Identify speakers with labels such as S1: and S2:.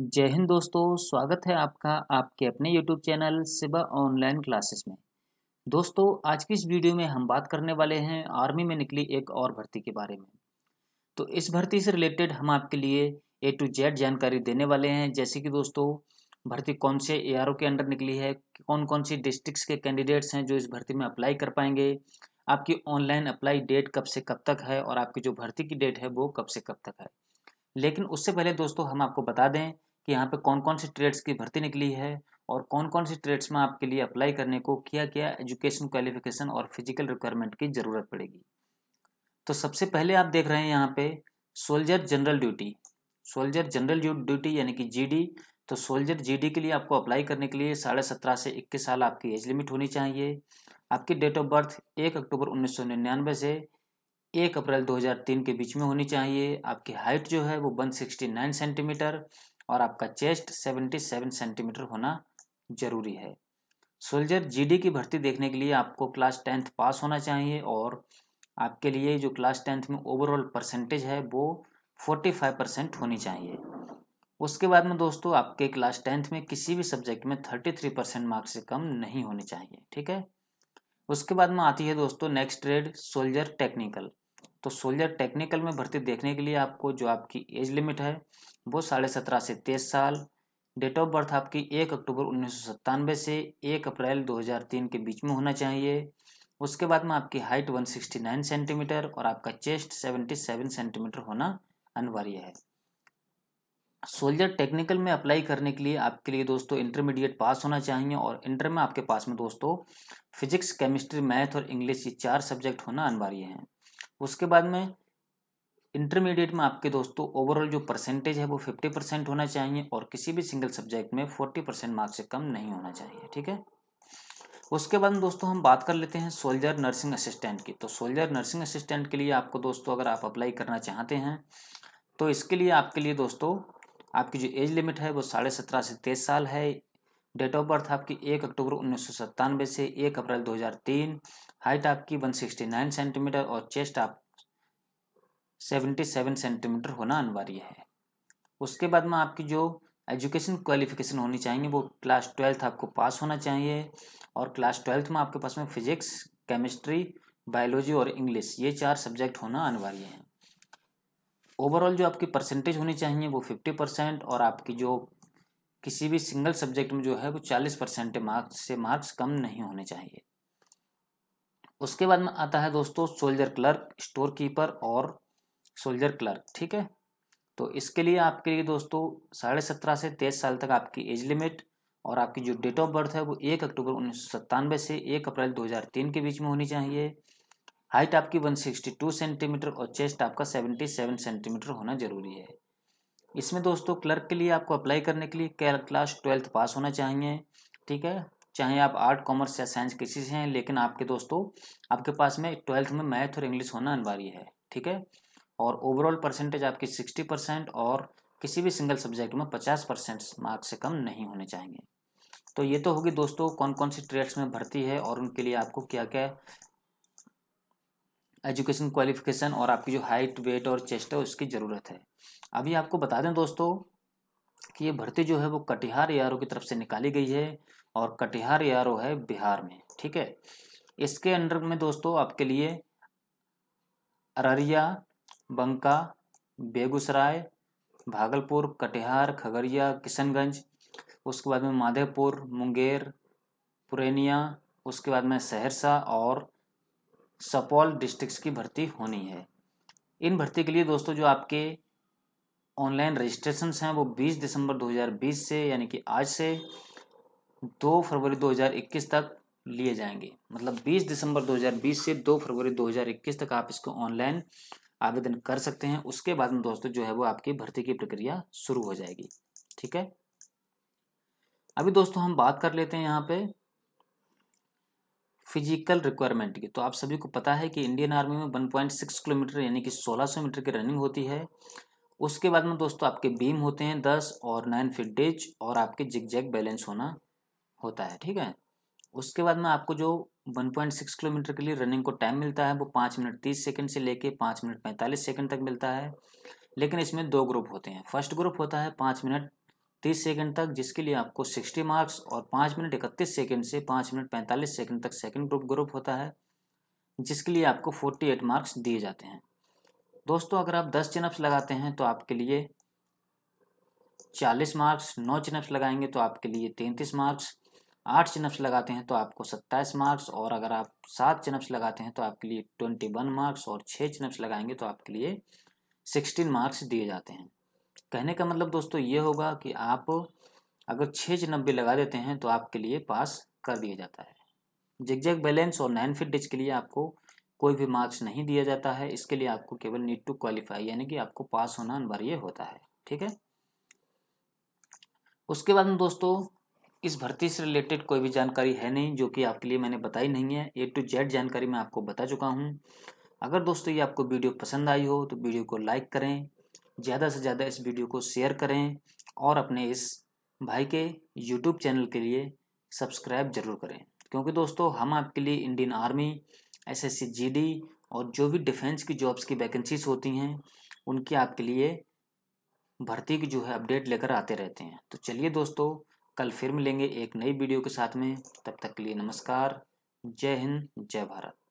S1: जय हिंद दोस्तों स्वागत है आपका आपके अपने YouTube channel Siba online classes में दोस्तों आज की इस वीडियो में हम बात करने वाले हैं आर्मी में निकली एक और भर्ती के बारे में तो इस भर्ती से रिलेटेड हम आपके लिए ए टू जेड जानकारी देने वाले हैं जैसे कि दोस्तों भर्ती कौन से ए के अंडर निकली है कौन कौन सी डिस्ट्रिक्स के कैंडिडेट्स हैं जो इस भर्ती में अप्लाई कर पाएंगे आपकी ऑनलाइन अप्लाई डेट कब से कब तक है और आपकी जो भर्ती की डेट है वो कब से कब तक है लेकिन उससे पहले दोस्तों हम आपको बता दें कि यहाँ पे कौन कौन से ट्रेड्स की भर्ती निकली है और कौन कौन से ट्रेड्स में आपके लिए अप्लाई करने को क्या क्या एजुकेशन क्वालिफिकेशन और फिजिकल रिक्वायरमेंट की ज़रूरत पड़ेगी तो सबसे पहले आप देख रहे हैं यहाँ पे soldier general duty soldier general duty यानी कि जीडी तो सोल्जर जीडी के लिए आपको अप्लाई करने के लिए साढ़े सत्रह से इक्कीस साल आपकी एज लिमिट होनी चाहिए आपकी डेट ऑफ बर्थ एक अक्टूबर उन्नीस सौ निन्यानवे से एक अप्रैल 2003 के बीच में होनी चाहिए आपकी हाइट जो है वो 169 सेंटीमीटर और आपका चेस्ट 77 सेंटीमीटर होना जरूरी है सोल्जर जीडी की भर्ती देखने के लिए आपको क्लास टेंथ पास होना चाहिए और आपके लिए जो क्लास टेंथ में ओवरऑल परसेंटेज है वो फोर्टी फाइव परसेंट होनी चाहिए उसके बाद में दोस्तों आपके क्लास टेंथ में किसी भी सब्जेक्ट में थर्टी थ्री परसेंट मार्क्स से कम नहीं होने चाहिए ठीक है उसके बाद में आती है दोस्तों नेक्स्ट ट्रेड सोल्जर टेक्निकल तो सोल्जर टेक्निकल में भर्ती देखने के लिए आपको जो आपकी एज लिमिट है वो साढ़े सत्रह से तेईस साल डेट ऑफ बर्थ आपकी एक अक्टूबर उन्नीस से एक अप्रैल 2003 के बीच में होना चाहिए उसके बाद में आपकी हाइट 169 सेंटीमीटर और आपका चेस्ट 77 सेंटीमीटर होना अनिवार्य है सोल्जर टेक्निकल में अप्लाई करने के लिए आपके लिए दोस्तों इंटरमीडिएट पास होना चाहिए और इंटर में आपके पास में दोस्तों फिजिक्स केमिस्ट्री मैथ और इंग्लिश ये चार सब्जेक्ट होना अनिवार्य है उसके बाद में इंटरमीडिएट में आपके दोस्तों ओवरऑल जो परसेंटेज है वो फिफ्टी परसेंट होना चाहिए और किसी भी सिंगल सब्जेक्ट में फोर्टी परसेंट मार्क्स से कम नहीं होना चाहिए ठीक है उसके बाद दोस्तों हम बात कर लेते हैं सोल्जर नर्सिंग असिस्टेंट की तो सोल्जर नर्सिंग असिस्टेंट के लिए आपको दोस्तों अगर आप अप्लाई करना चाहते हैं तो इसके लिए आपके लिए दोस्तों आपकी जो एज लिमिट है वो साढ़े सत्रह से तेईस साल है डेट ऑफ बर्थ आपकी एक अक्टूबर उन्नीस से एक अप्रैल 2003 हाइट आपकी 169 सेंटीमीटर और चेस्ट आप 77 सेंटीमीटर होना अनिवार्य है उसके बाद में आपकी जो एजुकेशन क्वालिफिकेशन होनी चाहिए वो क्लास ट्वेल्थ आपको पास होना चाहिए और क्लास ट्वेल्थ में आपके पास में फिजिक्स केमिस्ट्री बायोलॉजी और इंग्लिश ये चार सब्जेक्ट होना अनिवार्य है ओवरऑल जो आपकी परसेंटेज होनी चाहिए वो फिफ्टी परसेंट और आपकी जो किसी भी सिंगल सब्जेक्ट में जो है वो चालीस परसेंट मार्क्स से मार्क्स कम नहीं होने चाहिए उसके बाद में आता है दोस्तों सोल्जर क्लर्क स्टोर कीपर और सोल्जर क्लर्क ठीक है तो इसके लिए आपके लिए दोस्तों साढ़े सत्रह से तेईस साल तक आपकी एज लिमिट और आपकी जो डेट ऑफ बर्थ है वो एक अक्टूबर उन्नीस से एक अप्रैल 2003 के बीच में होनी चाहिए हाइट आपकी 162 सेंटीमीटर और चेस्ट आपका 77 सेंटीमीटर होना जरूरी है इसमें दोस्तों क्लर्क के लिए आपको अप्लाई करने के लिए क्लास ट्वेल्थ पास होना चाहिए ठीक है चाहे आप आर्ट कॉमर्स या साइंस किसी से हैं लेकिन आपके दोस्तों आपके पास में ट्वेल्थ में मैथ और इंग्लिश होना अनिवार्य है ठीक है और ओवरऑल परसेंटेज आपकी सिक्सटी परसेंट और किसी भी सिंगल सब्जेक्ट में पचास परसेंट मार्क्स से कम नहीं होने चाहिए तो ये तो होगी दोस्तों कौन कौन सी ट्रेड्स में भर्ती है और उनके लिए आपको क्या क्या एजुकेशन क्वालिफिकेशन और आपकी जो हाइट वेट और चेस्ट है उसकी ज़रूरत है अभी आपको बता दें दोस्तों कि ये भर्ती जो है वो कटिहार ए की तरफ से निकाली गई है और कटिहार ए है बिहार में ठीक है इसके अंडर में दोस्तों आपके लिए अररिया बंका बेगूसराय भागलपुर कटिहार खगड़िया किशनगंज उसके बाद में माधेपुर मुंगेर पुरेनिया उसके बाद में सहरसा और सपोल डिस्ट्रिक्ट की भर्ती होनी है इन भर्ती के लिए दोस्तों जो आपके ऑनलाइन रजिस्ट्रेशन हैं वो 20 दिसंबर 2020 से यानी कि आज से 2 फरवरी 2021 तक लिए जाएंगे मतलब 20 दिसंबर 2020 से 2 फरवरी 2021 तक आप इसको ऑनलाइन आवेदन कर सकते हैं उसके बाद में दोस्तों जो है वो आपकी भर्ती की प्रक्रिया शुरू हो जाएगी ठीक है अभी दोस्तों हम बात कर लेते हैं यहाँ पे फिजिकल रिक्वायरमेंट की तो आप सभी को पता है कि इंडियन आर्मी में 1.6 किलोमीटर यानी कि 1600 मीटर की रनिंग होती है उसके बाद में दोस्तों आपके बीम होते हैं दस और नाइन फीट डिच और आपके जिग जैग बैलेंस होना होता है ठीक है उसके बाद में आपको जो 1.6 किलोमीटर के लिए रनिंग को टाइम मिलता है वो पाँच मिनट तीस सेकेंड से लेके पाँच मिनट पैंतालीस सेकेंड तक मिलता है लेकिन इसमें दो ग्रुप होते हैं फर्स्ट ग्रुप होता है पाँच मिनट तीस सेकंड तक जिसके लिए आपको सिक्सटी मार्क्स और पाँच मिनट इकतीस सेकंड से पाँच मिनट पैंतालीस सेकेंड तक सेकेंड ग्रुप ग्रुप होता है जिसके लिए आपको फोर्टी एट मार्क्स दिए जाते हैं दोस्तों अगर आप दस चिनअप्स लगाते हैं तो आपके लिए चालीस मार्क्स नौ चिनअप्स लगाएंगे तो आपके लिए तैंतीस मार्क्स आठ चिनअप्स लगाते हैं तो आपको सत्ताईस मार्क्स और अगर आप सात चिनअप्स लगाते हैं तो आपके लिए ट्वेंटी वन मार्क्स और छः चिनअप्स लगाएंगे तो आपके लिए सिक्सटीन मार्क्स दिए जाते हैं कहने का मतलब दोस्तों ये होगा कि आप अगर छः नब्बे लगा देते हैं तो आपके लिए पास कर दिया जाता है जिगजैग बैलेंस और नाइन फिट डिच के लिए आपको कोई भी मार्क्स नहीं दिया जाता है इसके लिए आपको केवल नीड टू क्वालिफाई यानी कि आपको पास होना अनिवार्य होता है ठीक है उसके बाद में दोस्तों इस भर्ती से रिलेटेड कोई भी जानकारी है नहीं जो कि आपके लिए मैंने बताई नहीं है ए टू जेड जानकारी मैं आपको बता चुका हूँ अगर दोस्तों ये आपको वीडियो पसंद आई हो तो वीडियो को लाइक करें ज़्यादा से ज़्यादा इस वीडियो को शेयर करें और अपने इस भाई के यूट्यूब चैनल के लिए सब्सक्राइब जरूर करें क्योंकि दोस्तों हम आपके लिए इंडियन आर्मी एस एस और जो भी डिफेंस की जॉब्स की वैकेंसीज होती हैं उनकी आपके लिए भर्ती की जो है अपडेट लेकर आते रहते हैं तो चलिए दोस्तों कल फिर मिलेंगे एक नई वीडियो के साथ में तब तक के लिए नमस्कार जय हिंद जय भारत